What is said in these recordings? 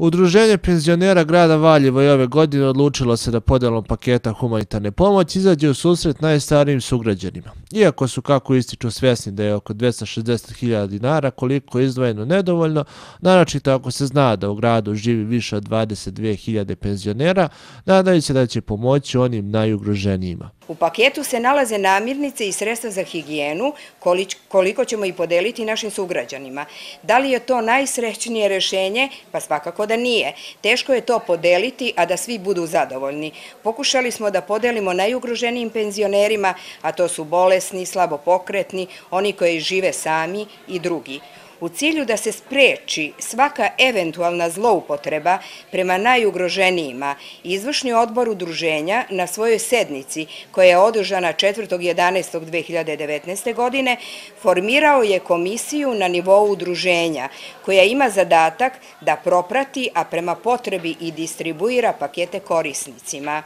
Udruženje penzionera grada Valjevo je ove godine odlučilo se da podelom paketa humanitarne pomoći izađe u susret najstarijim sugrađanima. Iako su kako ističu svjesni da je oko 260.000 dinara koliko je izdvojeno nedovoljno, naročito ako se zna da u gradu živi više od 22.000 penzionera, nadaju se da će pomoći onim najugroženijima. U paketu se nalaze namirnice i sredstva za higijenu koliko ćemo i podeliti našim sugrađanima. Da li je to najsrećnije rešenje? Pa svakako da nije. Teško je to podeliti, a da svi budu zadovoljni. Pokušali smo da podelimo najugroženijim penzionerima, a to su bolesni, slabopokretni, oni koji žive sami i drugi. U cilju da se spreči svaka eventualna zloupotreba prema najugroženijima, Izvršni odbor udruženja na svojoj sednici, koja je održana 4.11.2019. godine, formirao je komisiju na nivou udruženja, koja ima zadatak da proprati, a prema potrebi i distribuira pakete korisnicima.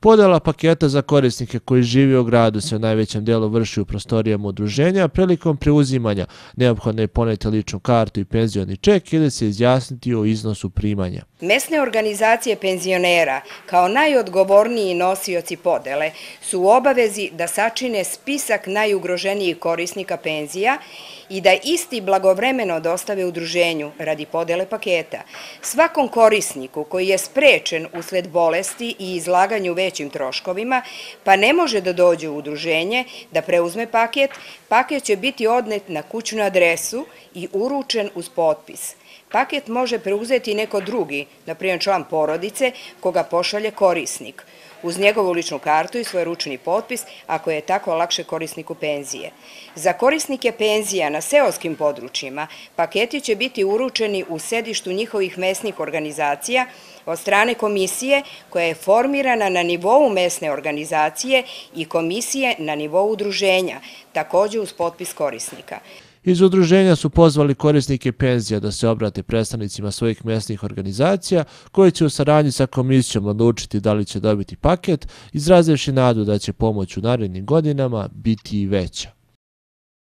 Podela paketa za korisnike koji živi u gradu se u najvećem delu vrši u prostorijama udruženja prilikom preuzimanja. Neophodno je poneti ličnu kartu i penzioni ček ili se izjasniti o iznosu primanja. Mesne organizacije penzionera, kao najodgovorniji nosioci podele, su u obavezi da sačine spisak najugroženijih korisnika penzija i da isti blagovremeno dostave udruženju radi podele paketa. Svakom korisniku koji je sprečen usled bolesti i izlaganju većim troškovima, pa ne može da dođe u udruženje da preuzme paket, paket će biti odnet na kućnu adresu i uručen uz potpis. Paket može preuzeti neko drugi naprijed član porodice, koga pošalje korisnik, uz njegovu ličnu kartu i svoj ručni potpis, ako je tako lakše korisniku penzije. Za korisnike penzija na seoskim područjima paketi će biti uručeni u sedištu njihovih mesnih organizacija od strane komisije koja je formirana na nivou mesne organizacije i komisije na nivou udruženja, također uz potpis korisnika. Iz udruženja su pozvali korisnike penzija da se obrate predstavnicima svojih mjesnih organizacija koji će u saranji sa komisijom odlučiti da li će dobiti paket, izrazivši nadu da će pomoć u narednim godinama biti i veća.